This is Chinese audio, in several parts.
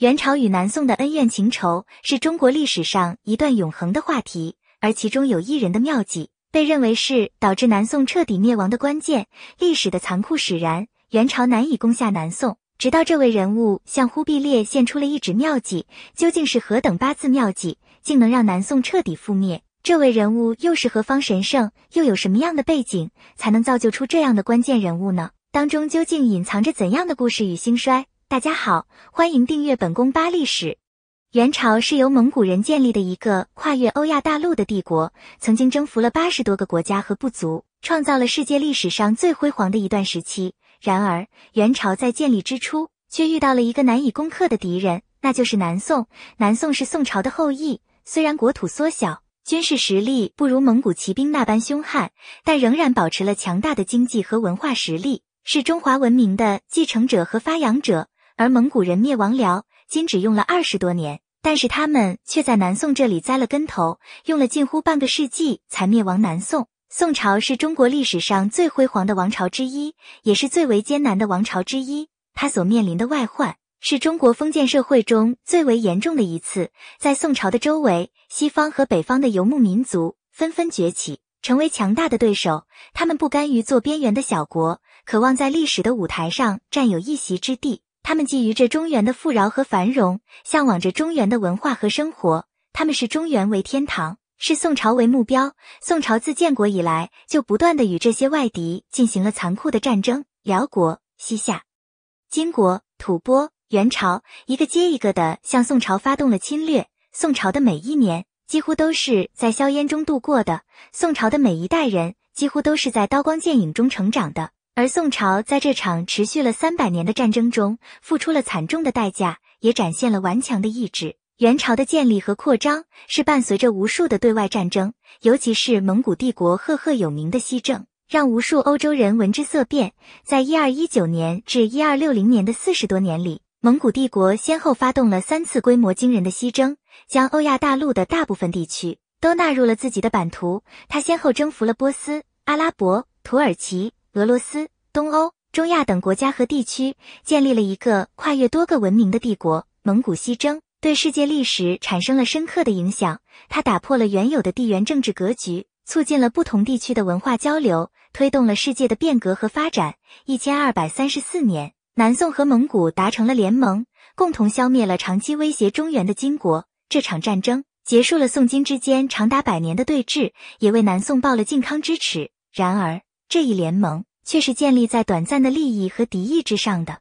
元朝与南宋的恩怨情仇是中国历史上一段永恒的话题，而其中有一人的妙计，被认为是导致南宋彻底灭亡的关键。历史的残酷使然，元朝难以攻下南宋，直到这位人物向忽必烈献出了一纸妙计。究竟是何等八字妙计，竟能让南宋彻底覆灭？这位人物又是何方神圣？又有什么样的背景，才能造就出这样的关键人物呢？当中究竟隐藏着怎样的故事与兴衰？大家好，欢迎订阅本宫八历史。元朝是由蒙古人建立的一个跨越欧亚大陆的帝国，曾经征服了八十多个国家和部族，创造了世界历史上最辉煌的一段时期。然而，元朝在建立之初却遇到了一个难以攻克的敌人，那就是南宋。南宋是宋朝的后裔，虽然国土缩小，军事实力不如蒙古骑兵那般凶悍，但仍然保持了强大的经济和文化实力，是中华文明的继承者和发扬者。而蒙古人灭亡辽，仅只用了二十多年，但是他们却在南宋这里栽了跟头，用了近乎半个世纪才灭亡南宋。宋朝是中国历史上最辉煌的王朝之一，也是最为艰难的王朝之一。它所面临的外患是中国封建社会中最为严重的一次。在宋朝的周围，西方和北方的游牧民族纷纷崛起，成为强大的对手。他们不甘于做边缘的小国，渴望在历史的舞台上占有一席之地。他们觊觎着中原的富饶和繁荣，向往着中原的文化和生活。他们视中原为天堂，视宋朝为目标。宋朝自建国以来，就不断的与这些外敌进行了残酷的战争。辽国、西夏、金国、吐蕃、元朝，一个接一个的向宋朝发动了侵略。宋朝的每一年，几乎都是在硝烟中度过的。宋朝的每一代人，几乎都是在刀光剑影中成长的。而宋朝在这场持续了三百年的战争中付出了惨重的代价，也展现了顽强的意志。元朝的建立和扩张是伴随着无数的对外战争，尤其是蒙古帝国赫赫有名的西征，让无数欧洲人闻之色变。在一二一九年至一二六零年的四十多年里，蒙古帝国先后发动了三次规模惊人的西征，将欧亚大陆的大部分地区都纳入了自己的版图。他先后征服了波斯、阿拉伯、土耳其。俄罗斯、东欧、中亚等国家和地区建立了一个跨越多个文明的帝国。蒙古西征对世界历史产生了深刻的影响，它打破了原有的地缘政治格局，促进了不同地区的文化交流，推动了世界的变革和发展。一千二百三十四年，南宋和蒙古达成了联盟，共同消灭了长期威胁中原的金国。这场战争结束了宋金之间长达百年的对峙，也为南宋报了靖康之耻。然而，这一联盟。却是建立在短暂的利益和敌意之上的。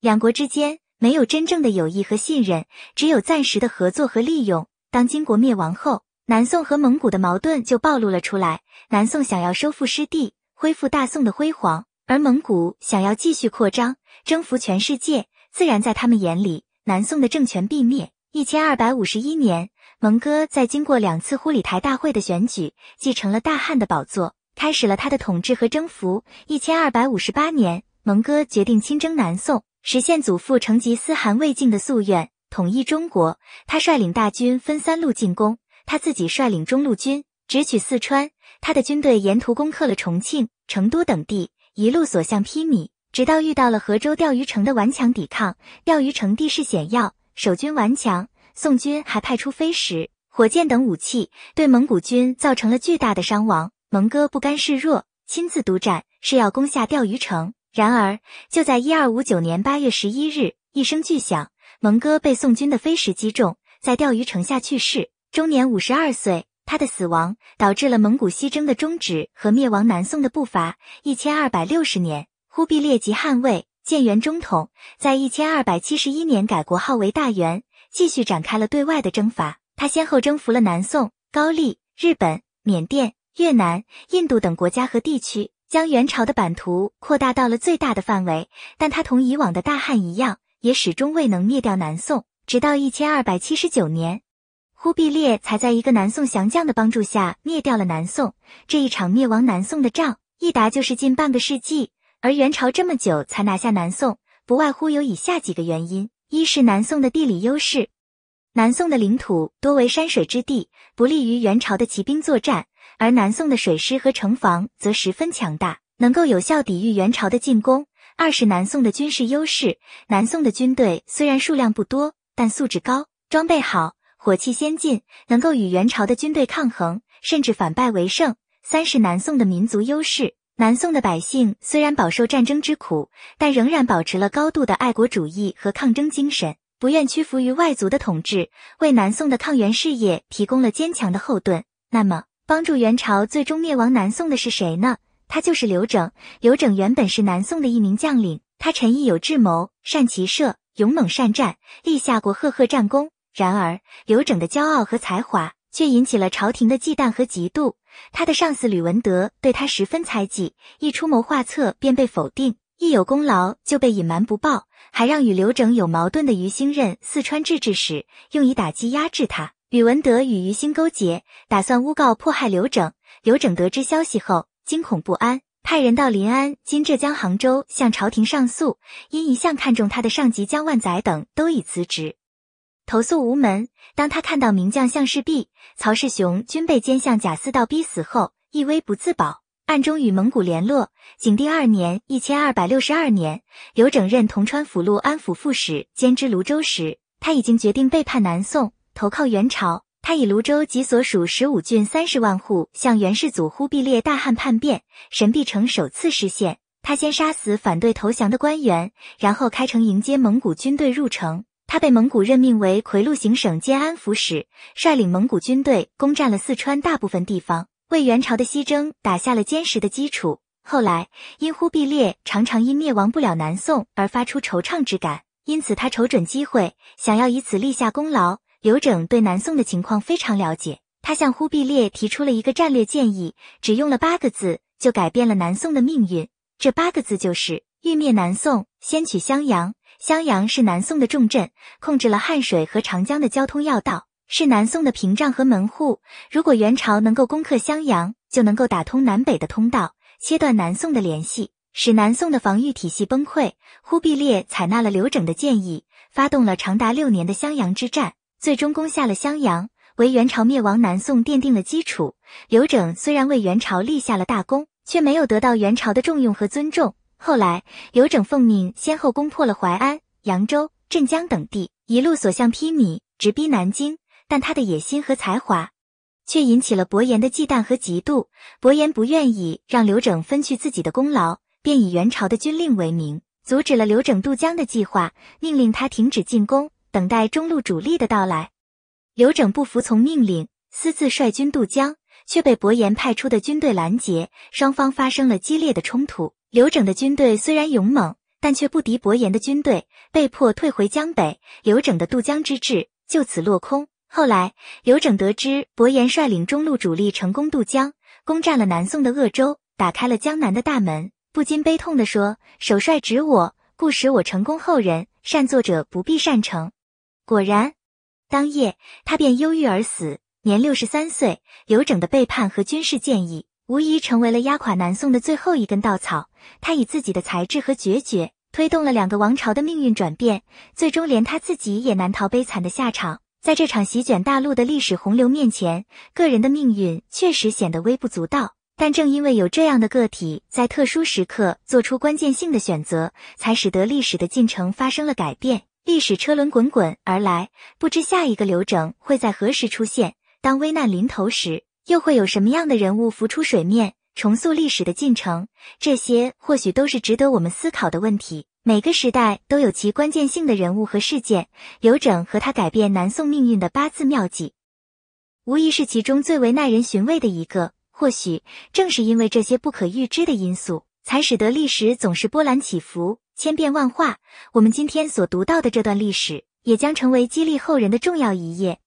两国之间没有真正的友谊和信任，只有暂时的合作和利用。当金国灭亡后，南宋和蒙古的矛盾就暴露了出来。南宋想要收复失地，恢复大宋的辉煌，而蒙古想要继续扩张，征服全世界，自然在他们眼里，南宋的政权必灭。一千二百五十一年，蒙哥在经过两次忽里台大会的选举，继承了大汉的宝座。开始了他的统治和征服。一千二百五十八年，蒙哥决定亲征南宋，实现祖父成吉思汗未竟的夙愿，统一中国。他率领大军分三路进攻，他自己率领中路军直取四川。他的军队沿途攻克了重庆、成都等地，一路所向披靡，直到遇到了合州钓鱼城的顽强抵抗。钓鱼城地势险要，守军顽强，宋军还派出飞石、火箭等武器，对蒙古军造成了巨大的伤亡。蒙哥不甘示弱，亲自督战，是要攻下钓鱼城。然而，就在一二五九年八月十一日，一声巨响，蒙哥被宋军的飞石击中，在钓鱼城下去世，终年五十二岁。他的死亡导致了蒙古西征的终止和灭亡南宋的步伐。一千二百六十年，忽必烈即汗位，建元中统，在一千二百七十一年改国号为大元，继续展开了对外的征伐。他先后征服了南宋、高丽、日本、缅甸。越南、印度等国家和地区将元朝的版图扩大到了最大的范围，但它同以往的大汉一样，也始终未能灭掉南宋。直到一千二百七十九年，忽必烈才在一个南宋降将的帮助下灭掉了南宋。这一场灭亡南宋的仗，一打就是近半个世纪。而元朝这么久才拿下南宋，不外乎有以下几个原因：一是南宋的地理优势，南宋的领土多为山水之地，不利于元朝的骑兵作战。而南宋的水师和城防则十分强大，能够有效抵御元朝的进攻。二是南宋的军事优势，南宋的军队虽然数量不多，但素质高，装备好，火器先进，能够与元朝的军队抗衡，甚至反败为胜。三是南宋的民族优势，南宋的百姓虽然饱受战争之苦，但仍然保持了高度的爱国主义和抗争精神，不愿屈服于外族的统治，为南宋的抗元事业提供了坚强的后盾。那么，帮助元朝最终灭亡南宋的是谁呢？他就是刘整。刘整原本是南宋的一名将领，他沉毅有智谋，善骑射，勇猛善战，立下过赫赫战功。然而，刘整的骄傲和才华却引起了朝廷的忌惮和嫉妒。他的上司吕文德对他十分猜忌，一出谋划策便被否定，一有功劳就被隐瞒不报，还让与刘整有矛盾的于兴任四川制置使，用以打击压制他。吕文德与于心勾结，打算诬告迫害刘整。刘整得知消息后，惊恐不安，派人到临安（今浙江杭州）向朝廷上诉。因一向看重他的上级江万载等都已辞职，投诉无门。当他看到名将向氏璧、曹世雄均被奸相贾似道逼死后，亦微不自保，暗中与蒙古联络。景帝二年（一千二百六十二年），刘整任铜川府路安抚副使兼知泸州时，他已经决定背叛南宋。投靠元朝，他以泸州及所属十五郡三十万户向元世祖忽必烈大汗叛变，神必成首次失陷。他先杀死反对投降的官员，然后开城迎接蒙古军队入城。他被蒙古任命为魁路行省兼安抚使，率领蒙古军队攻占了四川大部分地方，为元朝的西征打下了坚实的基础。后来，因忽必烈常常因灭亡不了南宋而发出惆怅之感，因此他瞅准机会，想要以此立下功劳。刘整对南宋的情况非常了解，他向忽必烈提出了一个战略建议，只用了八个字就改变了南宋的命运。这八个字就是“欲灭南宋，先取襄阳”。襄阳是南宋的重镇，控制了汉水和长江的交通要道，是南宋的屏障和门户。如果元朝能够攻克襄阳，就能够打通南北的通道，切断南宋的联系，使南宋的防御体系崩溃。忽必烈采纳了刘整的建议，发动了长达六年的襄阳之战。最终攻下了襄阳，为元朝灭亡南宋奠定了基础。刘整虽然为元朝立下了大功，却没有得到元朝的重用和尊重。后来，刘整奉命先后攻破了淮安、扬州、镇江等地，一路所向披靡，直逼南京。但他的野心和才华，却引起了伯颜的忌惮和嫉妒。伯颜不愿意让刘整分去自己的功劳，便以元朝的军令为名，阻止了刘整渡江的计划，命令他停止进攻。等待中路主力的到来，刘整不服从命令，私自率军渡江，却被伯颜派出的军队拦截，双方发生了激烈的冲突。刘整的军队虽然勇猛，但却不敌伯颜的军队，被迫退回江北。刘整的渡江之志就此落空。后来，刘整得知伯颜率领中路主力成功渡江，攻占了南宋的鄂州，打开了江南的大门，不禁悲痛地说：“首帅指我，故使我成功。后人善作者不必善成。”果然，当夜他便忧郁而死，年六十三岁。刘整的背叛和军事建议，无疑成为了压垮南宋的最后一根稻草。他以自己的才智和决绝，推动了两个王朝的命运转变，最终连他自己也难逃悲惨的下场。在这场席卷大陆的历史洪流面前，个人的命运确实显得微不足道。但正因为有这样的个体在特殊时刻做出关键性的选择，才使得历史的进程发生了改变。历史车轮滚滚而来，不知下一个刘整会在何时出现。当危难临头时，又会有什么样的人物浮出水面，重塑历史的进程？这些或许都是值得我们思考的问题。每个时代都有其关键性的人物和事件，刘整和他改变南宋命运的八字妙计，无疑是其中最为耐人寻味的一个。或许正是因为这些不可预知的因素，才使得历史总是波澜起伏。千变万化，我们今天所读到的这段历史，也将成为激励后人的重要一页。